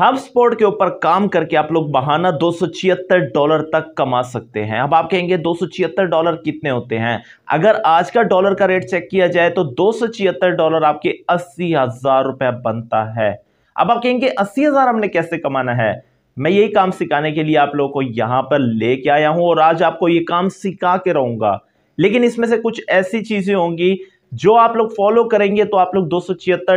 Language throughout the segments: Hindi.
हब स्पॉट के ऊपर काम करके आप लोग बहाना दो डॉलर तक कमा सकते हैं अब आप कहेंगे दो डॉलर कितने होते हैं अगर आज का डॉलर का रेट चेक किया जाए तो दो डॉलर आपके अस्सी हजार रुपए बनता है अब आप कहेंगे अस्सी हजार हमने कैसे कमाना है मैं यही काम सिखाने के लिए आप लोगों को यहां पर लेके आया हूं और आज आपको ये काम सिखा के रहूंगा लेकिन इसमें से कुछ ऐसी चीज़ें होंगी जो आप लोग फॉलो करेंगे तो आप लोग दो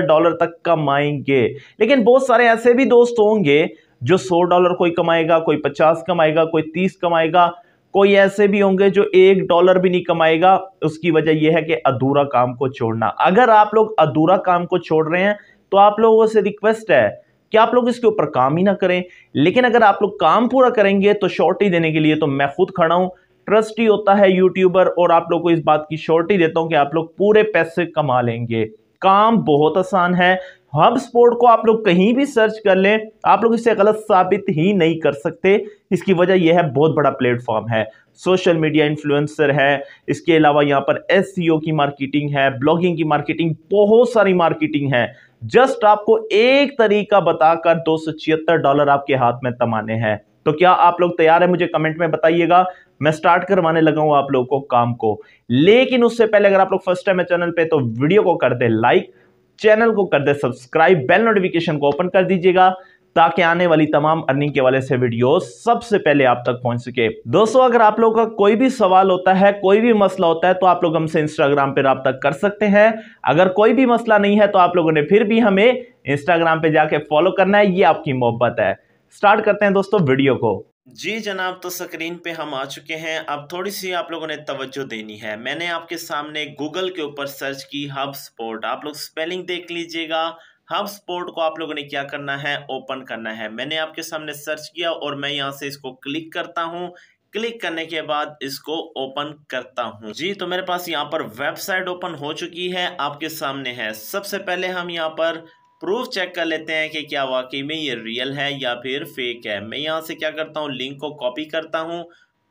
डॉलर तक कमाएंगे लेकिन बहुत सारे ऐसे भी दोस्त होंगे जो 100 डॉलर कोई कमाएगा कोई 50 कमाएगा कोई 30 कमाएगा कोई ऐसे भी होंगे जो एक डॉलर भी नहीं कमाएगा उसकी वजह यह है कि अधूरा काम को छोड़ना अगर आप लोग अधूरा काम को छोड़ रहे हैं तो आप लोगों से रिक्वेस्ट है कि आप लोग इसके ऊपर काम ही ना करें लेकिन अगर आप लोग काम पूरा करेंगे तो शॉर्ट ही देने के लिए तो मैं खुद खड़ा हूं ट्रस्टी होता है यूट्यूबर और आप लोग को इस बात की श्योरिटी देता हूं कि आप लोग पूरे पैसे कमा लेंगे काम बहुत आसान है हब स्पोर्ट को आप लोग कहीं भी सर्च कर लें आप लोग इसे गलत साबित ही नहीं कर सकते इसकी वजह यह है बहुत बड़ा प्लेटफॉर्म है सोशल मीडिया इन्फ्लुएंसर है इसके अलावा यहाँ पर एस e की मार्केटिंग है ब्लॉगिंग की मार्केटिंग बहुत सारी मार्केटिंग है जस्ट आपको एक तरीका बताकर दो डॉलर आपके हाथ में तमाने हैं तो क्या आप लोग तैयार है मुझे कमेंट में बताइएगा मैं स्टार्ट करवाने लगा हूं आप लोगों को काम को लेकिन उससे पहले अगर आप लोग फर्स्ट टाइम है चैनल पे तो वीडियो को कर दे लाइक चैनल को कर दे सब्सक्राइब बेल नोटिफिकेशन को ओपन कर दीजिएगा ताकि आने वाली तमाम अर्निंग के वाले से वीडियो सबसे पहले आप तक पहुंच सके दोस्तों अगर आप लोगों का कोई भी सवाल होता है कोई भी मसला होता है तो आप लोग हमसे इंस्टाग्राम पर तक कर सकते हैं अगर कोई भी मसला नहीं है तो आप लोगों ने फिर भी हमें इंस्टाग्राम पे जाके फॉलो करना है ये आपकी मोहब्बत है स्टार्ट करते हैं दोस्तों वीडियो को जी जनाब तो स्क्रीन पे हम आ चुके हैं अब थोड़ी सी आप लोगों ने तवज्जो देनी है मैंने आपके सामने गूगल के ऊपर सर्च की हब स्पोर्ट आप लोग स्पेलिंग देख लीजिएगा हब स्पोर्ट को आप लोगों ने क्या करना है ओपन करना है मैंने आपके सामने सर्च किया और मैं यहाँ से इसको क्लिक करता हूँ क्लिक करने के बाद इसको ओपन करता हूं जी तो मेरे पास यहाँ पर वेबसाइट ओपन हो चुकी है आपके सामने है सबसे पहले हम यहाँ पर प्रूफ चेक कर लेते हैं कि क्या वाकई में ये रियल है या फिर फेक है मैं यहाँ से क्या करता हूँ लिंक को कॉपी करता हूँ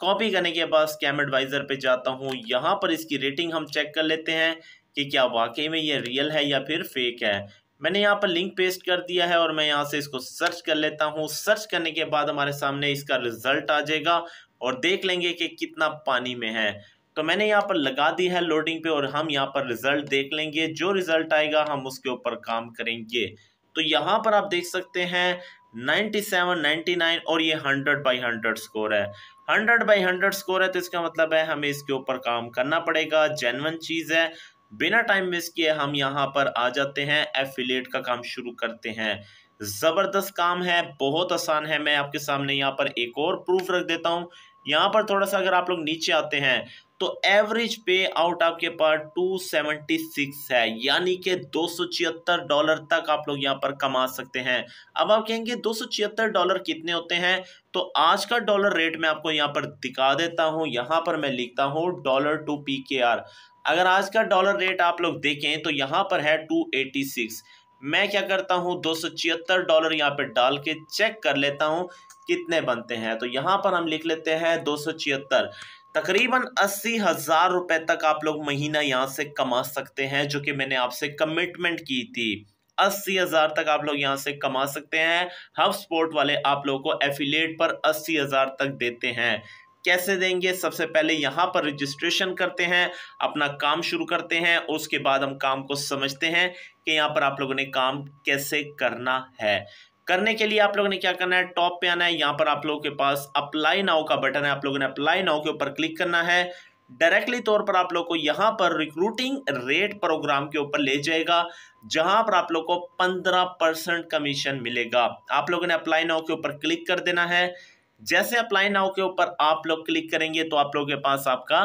कॉपी करने के बाद स्कैम एडवाइज़र पे जाता हूँ यहाँ पर इसकी रेटिंग हम चेक कर लेते हैं कि क्या वाकई में ये रियल है या फिर फेक है मैंने यहाँ पर लिंक पेस्ट कर दिया है और मैं यहाँ से इसको सर्च कर लेता हूँ सर्च करने के बाद हमारे सामने इसका रिजल्ट आ जाएगा और देख लेंगे कि कितना पानी में है तो मैंने यहाँ पर लगा दी है लोडिंग पे और हम यहाँ पर रिजल्ट देख लेंगे जो रिजल्ट आएगा हम उसके ऊपर काम करेंगे तो यहाँ पर आप देख सकते हैं 97, 99 और ये 100 बाई 100 स्कोर है 100 बाई 100 स्कोर है तो इसका मतलब है हमें इसके ऊपर काम करना पड़ेगा जेनवन चीज़ है बिना टाइम वेस्ट किए हम यहाँ पर आ जाते हैं एफिलेट का काम शुरू करते हैं ज़बरदस्त काम है बहुत आसान है मैं आपके सामने यहाँ पर एक और प्रूफ रख देता हूँ यहाँ पर थोड़ा सा अगर आप लोग नीचे आते हैं तो एवरेज पे आउट आपके पास टू सेवेंटी सिक्स है यानी कि दो सौ छिहत्तर डॉलर तक आप लोग यहाँ पर कमा सकते हैं अब आप कहेंगे दो सौ छिहत्तर डॉलर कितने होते हैं तो आज का डॉलर रेट मैं आपको यहाँ पर दिखा देता हूँ यहाँ पर मैं लिखता हूँ dollar to P K R अगर आज का डॉलर रेट आप लोग देखें तो यहाँ पर है टू एटी सिक्स मैं क्या करता हूँ दो सौ छिहत्तर डॉलर यहाँ पर डाल के चेक कर लेता हूँ कितने बनते हैं तो यहाँ पर हम लिख लेते हैं दो सौ छिहत्तर तकरीबन अस्सी हज़ार रुपए तक आप लोग महीना यहाँ से कमा सकते हैं जो कि मैंने आपसे कमिटमेंट की थी अस्सी हज़ार तक आप लोग यहाँ से कमा सकते हैं हब स्पोर्ट वाले आप लोगों को एफिलेट पर अस्सी हज़ार तक देते हैं कैसे देंगे सबसे पहले यहाँ पर रजिस्ट्रेशन करते हैं अपना काम शुरू करते हैं उसके बाद हम काम को समझते हैं कि यहाँ पर आप लोगों ने काम कैसे करना है करने के लिए आप लोगों ने क्या करना है टॉप पे आना है यहां पर आप लोगों के पास अप्लाई नाउ का बटन है आप लोगों ने अप्लाई नाउ के ऊपर क्लिक करना है डायरेक्टली तौर पर आप लोग को यहां पर रिक्रूटिंग रेट प्रोग्राम के ऊपर ले जाएगा जहां पर आप लोग को पंद्रह परसेंट कमीशन मिलेगा आप लोगों ने अप्लाई नाउ के ऊपर क्लिक कर देना है जैसे अप्लाई नाउ के ऊपर आप लोग क्लिक करेंगे तो आप लोगों के पास आपका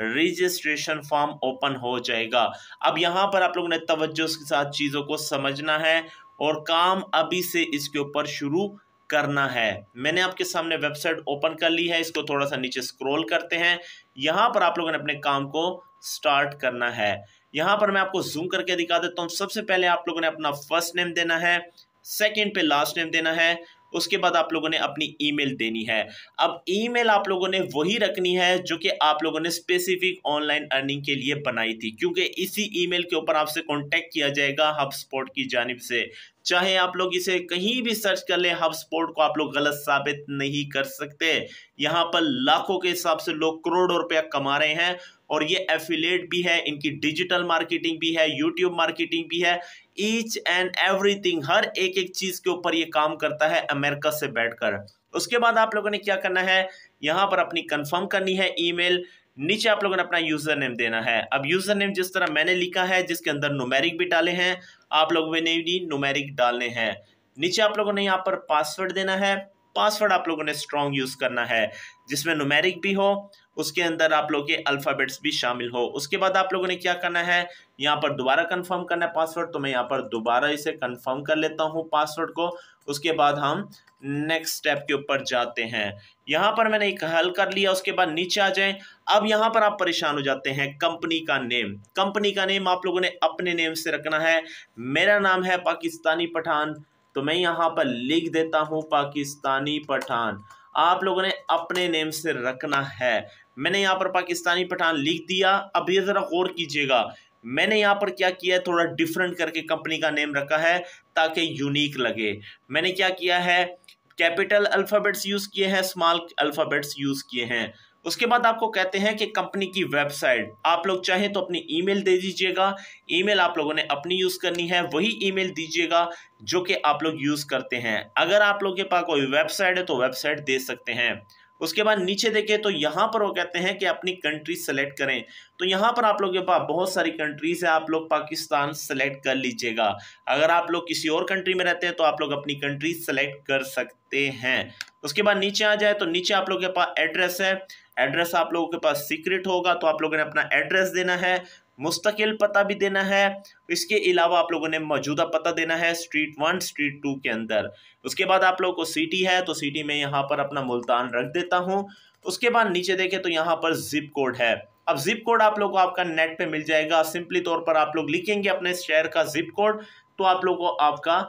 रजिस्ट्रेशन फॉर्म ओपन हो जाएगा अब यहां पर आप लोगों ने तवज्जो के साथ चीज़ों को समझना है और काम अभी से इसके ऊपर शुरू करना है मैंने आपके सामने वेबसाइट ओपन कर ली है इसको थोड़ा सा नीचे स्क्रॉल करते हैं यहाँ पर आप लोगों ने अपने काम को स्टार्ट करना है यहाँ पर मैं आपको जूम करके दिखा देता हूँ सबसे पहले आप लोगों ने अपना फर्स्ट नेम देना है सेकंड पे लास्ट नेम देना है उसके बाद आप लोगों ने अपनी ईमेल देनी है अब ईमेल आप लोगों ने वही रखनी है जो कि आप लोगों ने स्पेसिफिक ऑनलाइन अर्निंग के लिए बनाई थी क्योंकि इसी ईमेल के ऊपर आपसे कांटेक्ट किया जाएगा हब स्पोर्ट की जानब से चाहे आप लोग इसे कहीं भी सर्च कर लें हब स्पोर्ट को आप लोग गलत साबित नहीं कर सकते यहाँ पर लाखों के हिसाब से लोग करोड़ों रुपया कमा रहे हैं और ये एफिलेट भी है इनकी डिजिटल मार्केटिंग भी है यूट्यूब मार्केटिंग भी है ईच एंड एवरीथिंग हर एक एक चीज के ऊपर ये काम करता है अमेरिका से बैठकर उसके बाद आप लोगों ने क्या करना है यहाँ पर अपनी कंफर्म करनी है ईमेल नीचे आप लोगों ने अपना यूजर नेम देना है अब यूजर नेम जिस तरह मैंने लिखा है जिसके अंदर नोमेरिक भी डाले हैं आप लोगों ने भी नोमेरिक डालने हैं नीचे आप लोगों ने यहाँ पर पासवर्ड देना है पासवर्ड आप लोगों ने स्ट्रॉन्ग यूज़ करना है जिसमें नुमेरिक भी हो उसके अंदर आप लोग के अल्फ़ाबेट्स भी शामिल हो उसके बाद आप लोगों ने क्या करना है यहाँ पर दोबारा कंफर्म करना है पासवर्ड तो मैं यहाँ पर दोबारा इसे कंफर्म कर लेता हूँ पासवर्ड को उसके बाद हम नेक्स्ट स्टेप के ऊपर जाते हैं यहाँ पर मैंने एक हल कर लिया उसके बाद नीचे आ जाएं अब यहाँ पर आप परेशान हो जाते हैं कंपनी का नेम कंपनी का नेम आप लोगों ने अपने नेम से रखना है मेरा नाम है पाकिस्तानी पठान तो मैं यहाँ पर लिख देता हूँ पाकिस्तानी पठान आप लोगों ने अपने नेम से रखना है मैंने यहाँ पर पाकिस्तानी पठान लिख दिया अब ये ज़रा गौर कीजिएगा मैंने यहाँ पर क्या किया है थोड़ा डिफरेंट करके कंपनी का नेम रखा है ताकि यूनिक लगे मैंने क्या किया है कैपिटल अल्फ़ाबेट्स यूज़ किए हैं स्मॉल अल्फ़ाबेट्स यूज़ किए हैं उसके बाद आपको कहते हैं कि कंपनी की वेबसाइट आप लोग चाहें तो अपनी ईमेल दे दीजिएगा ईमेल आप लोगों ने अपनी यूज़ करनी है वही ईमेल दीजिएगा जो कि आप लोग यूज़ करते हैं अगर आप लोग के पास कोई वेबसाइट है तो वेबसाइट दे सकते हैं उसके बाद नीचे देखें तो यहाँ पर वो कहते हैं कि अपनी कंट्री सेलेक्ट करें तो यहाँ पर आप लोग के पास बहुत सारी कंट्रीज़ है आप लोग पाकिस्तान सेलेक्ट कर लीजिएगा अगर आप लोग किसी और कंट्री में रहते हैं तो आप लोग अपनी कंट्री सेलेक्ट कर सकते हैं उसके बाद नीचे आ जाए तो नीचे आप लोग के पास एड्रेस है एड्रेस आप लोगों के पास सीक्रेट होगा तो आप लोगों ने अपना एड्रेस देना है मुस्तकिल पता भी देना है इसके अलावा आप लोगों ने मौजूदा पता देना है स्ट्रीट वन स्ट्रीट टू के अंदर उसके बाद आप लोगों को सिटी है तो सिटी में यहाँ पर अपना मुल्तान रख देता हूँ उसके बाद नीचे देखें तो यहाँ पर जिप कोड है अब जिप कोड आप लोग को आपका नेट पे मिल जाएगा सिंपली तौर पर आप लोग लिखेंगे अपने शहर का जिप कोड तो आप लोग को आपका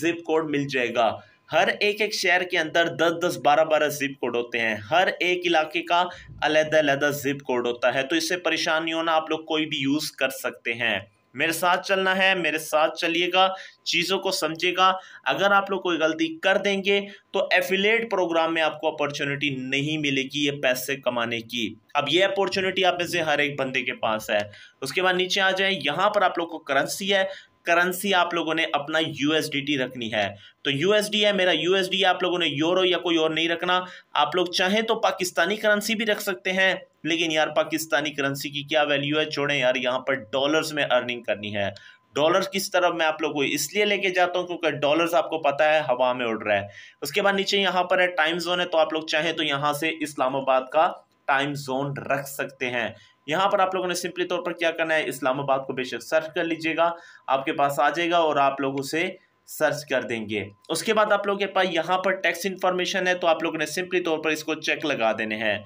जिप कोड मिल जाएगा हर एक एक शहर के अंदर दस दस बारह बारह जिप कोड होते हैं हर एक इलाके का अलग अलग जिप कोड होता है तो इससे परेशान नहीं होना आप लोग कोई भी यूज़ कर सकते हैं मेरे साथ चलना है मेरे साथ चलिएगा चीज़ों को समझेगा अगर आप लोग कोई गलती कर देंगे तो एफिलेट प्रोग्राम में आपको अपॉर्चुनिटी नहीं मिलेगी ये पैसे कमाने की अब ये अपॉर्चुनिटी आप में से हर एक बंदे के पास है उसके बाद नीचे आ जाए यहाँ पर आप लोग को करेंसी है करेंसी आप लोगों ने अपना यूएसडीटी रखनी है तो यूएसडी है मेरा यूएसडी आप लोगों ने यूरो या कोई और नहीं रखना आप लोग चाहें तो पाकिस्तानी करेंसी भी रख सकते हैं लेकिन यार पाकिस्तानी करेंसी की क्या वैल्यू है छोड़ें यार यहाँ पर डॉलर्स में अर्निंग करनी है डॉलर्स किस तरफ मैं आप लोग को इसलिए लेके जाता हूँ क्योंकि डॉलर्स आपको पता है हवा में उड़ रहा है उसके बाद नीचे यहाँ पर है टाइम जोन है तो आप लोग चाहें तो यहाँ से इस्लामाबाद का टाइम जोन रख सकते हैं यहाँ पर आप लोगों ने सिंपली तौर पर क्या करना है इस्लामाबाद को बेशक सर्च कर लीजिएगा आपके पास आ जाएगा और आप लोग उसे सर्च कर देंगे उसके बाद आप लोगों के पास यहाँ पर टैक्स इन्फॉर्मेशन है तो आप लोगों ने सिंपली तौर पर इसको चेक लगा देने हैं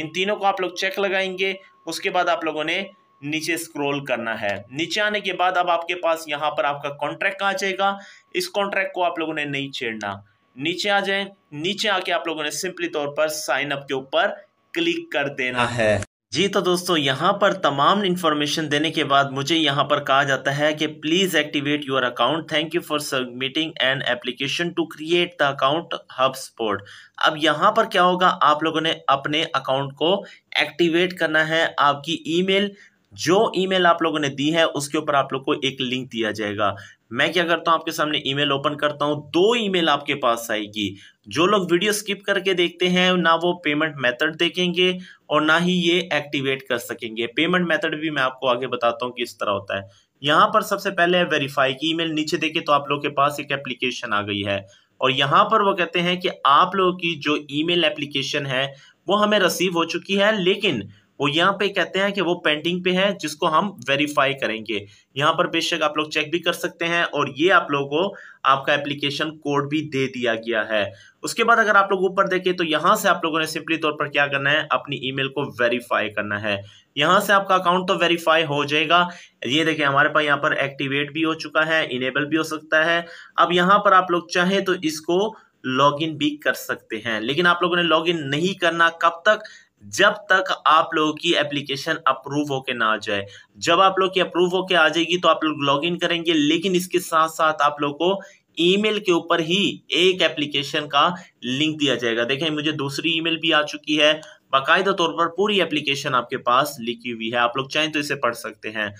इन तीनों को आप लोग चेक लगाएंगे उसके बाद आप लोगों ने नीचे स्क्रॉल करना है नीचे आने के बाद अब आपके पास यहाँ पर आपका कॉन्ट्रैक्ट आ जाएगा इस कॉन्ट्रैक्ट को आप लोगों ने नहीं छेड़ना नीचे आ जाए नीचे आके आप लोगों ने सिंपली तौर पर साइन अप के ऊपर क्लिक कर देना हाँ है जी तो दोस्तों यहाँ पर तमाम इन्फॉर्मेशन देने के बाद मुझे यहाँ पर कहा जाता है कि please activate your account thank you for submitting an application to create the account HubSpot अब यहाँ पर क्या होगा आप लोगों ने अपने अकाउंट को एक्टिवेट करना है आपकी ईमेल जो ईमेल आप लोगों ने दी है उसके ऊपर आप लोग को एक लिंक दिया जाएगा मैं क्या करता हूँ आपके सामने ईमेल ओपन करता हूँ दो ईमेल आपके पास आएगी जो लोग वीडियो स्किप करके देखते हैं ना वो पेमेंट मेथड देखेंगे और ना ही ये एक्टिवेट कर सकेंगे पेमेंट मेथड भी मैं आपको आगे बताता हूँ किस तरह होता है यहाँ पर सबसे पहले है वेरीफाई की ईमेल नीचे देखे तो आप लोग के पास एक एप्लीकेशन आ गई है और यहाँ पर वो कहते हैं कि आप लोगों की जो ईमेल एप्लीकेशन है वो हमें रसीव हो चुकी है लेकिन वो यहाँ पे कहते हैं कि वो पेंडिंग पे है जिसको हम वेरीफाई करेंगे यहाँ पर बेशक आप लोग चेक भी कर सकते हैं और ये आप लोगों को आपका एप्लीकेशन कोड भी दे दिया गया है उसके बाद अगर आप लोग ऊपर देखें तो यहाँ से आप लोगों ने सिंपली तौर पर क्या करना है अपनी ईमेल को वेरीफाई करना है यहाँ से आपका अकाउंट तो वेरीफाई हो जाएगा ये देखिए हमारे पास यहाँ पर एक्टिवेट भी हो चुका है इनेबल भी हो सकता है अब यहाँ पर आप लोग चाहें तो इसको लॉगिन भी कर सकते हैं लेकिन आप लोगों ने लॉगिन नहीं करना कब तक जब तक आप लोगों की एप्लीकेशन अप्रूव होके ना आ जाए जब आप लोग की अप्रूव होके आ जाएगी तो आप लोग लॉग इन करेंगे लेकिन इसके साथ साथ आप लोग को ईमेल के ऊपर ही एक एप्लीकेशन का लिंक दिया जाएगा देखें मुझे दूसरी ईमेल भी आ चुकी है बाकायदा तौर पर पूरी एप्लीकेशन आपके पास लिखी हुई है आप लोग चाहें तो इसे पढ़ सकते हैं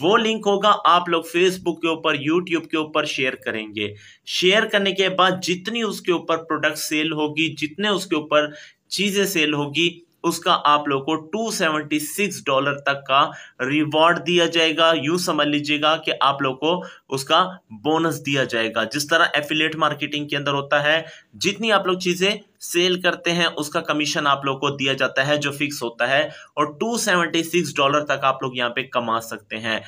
वो लिंक होगा आप लोग फेसबुक के ऊपर यूट्यूब के ऊपर शेयर करेंगे शेयर करने के बाद जितनी उसके ऊपर प्रोडक्ट सेल होगी जितने उसके ऊपर चीजें सेल होगी उसका आप लोग को 276 डॉलर तक का रिवॉर्ड दिया जाएगा यू समझ लीजिएगा कि आप लोग को उसका बोनस दिया जाएगा जिस तरह एफिलेट मार्केटिंग के अंदर होता है जितनी आप लोग चीजें सेल करते हैं उसका कमीशन आप लोग को दिया जाता है जो फिक्स होता है और 276 डॉलर तक आप लोग यहाँ पे कमा सकते हैं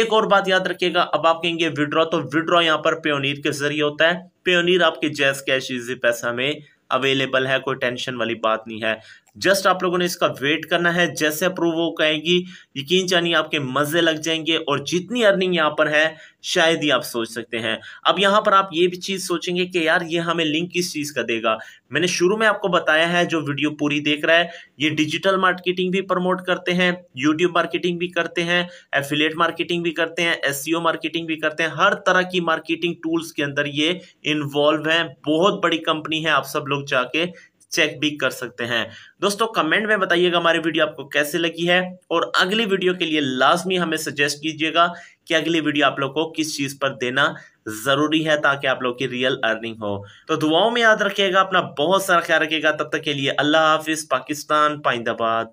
एक और बात याद रखिएगा अब आप कहेंगे विड्रॉ तो विड्रॉ यहाँ पर पेयोनीर के जरिए होता है पेयोनीर आपके जैस कैश इजी पैसा में अवेलेबल है कोई टेंशन वाली बात नहीं है जस्ट आप लोगों ने इसका वेट करना है जैसे अप्रूव हो कहेगी यकीन जानिए आपके मजे लग जाएंगे और जितनी अर्निंग यहाँ पर है शायद ही आप सोच सकते हैं अब यहाँ पर आप ये भी चीज़ सोचेंगे कि यार ये हमें लिंक किस चीज़ का देगा मैंने शुरू में आपको बताया है जो वीडियो पूरी देख रहा है ये डिजिटल मार्केटिंग भी प्रमोट करते हैं यूट्यूब मार्केटिंग भी करते हैं एफिलेट मार्केटिंग भी करते हैं एस मार्केटिंग e भी करते हैं हर तरह की मार्केटिंग टूल्स के अंदर ये इन्वॉल्व है बहुत बड़ी कंपनी है आप सब लोग जाके चेक भी कर सकते हैं दोस्तों कमेंट में बताइएगा हमारी वीडियो आपको कैसे लगी है और अगली वीडियो के लिए लाजमी हमें सजेस्ट कीजिएगा कि अगली वीडियो आप लोग को किस चीज़ पर देना ज़रूरी है ताकि आप लोग की रियल अर्निंग हो तो दुआओं में याद रखिएगा अपना बहुत सारा ख्याल रखिएगा तब तक के लिए अल्लाह हाफिज़ पाकिस्तान पाइंदाबाद